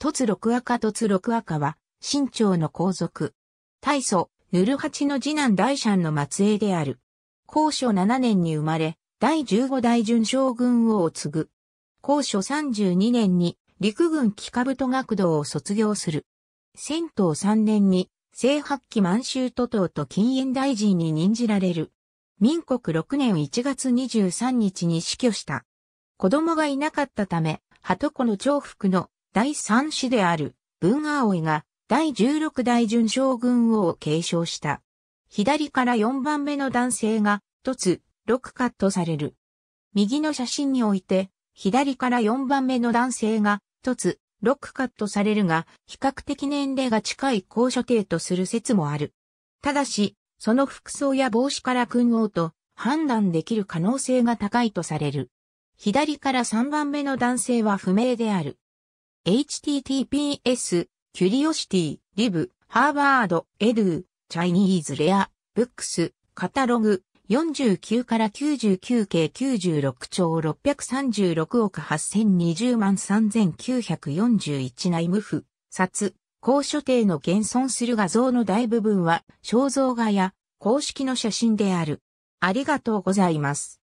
凸六赤凸六赤は、新朝の皇族。大祖、ヌル八の次男大シャンの末裔である。高所七年に生まれ、第十五代準将軍を継ぐ。高所十二年に陸軍機下部と学堂を卒業する。戦闘三年に、正八期満州都党と禁煙大臣に任じられる。民国六年一月二十三日に死去した。子供がいなかったため、鳩子の重複の第三子である文葵が第16代準将軍王を継承した。左から4番目の男性が、突、6カットされる。右の写真において、左から4番目の男性が、突、6カットされるが、比較的年齢が近い高所定とする説もある。ただし、その服装や帽子から君王と判断できる可能性が高いとされる。左から3番目の男性は不明である。https, キュリオシティ、リブ、ハーバード、エドゥ、チャイニーズレア、ブックス、カタログ、49から99計96兆636億8020万3941内無符、札、高所定の現存する画像の大部分は肖像画や公式の写真である。ありがとうございます。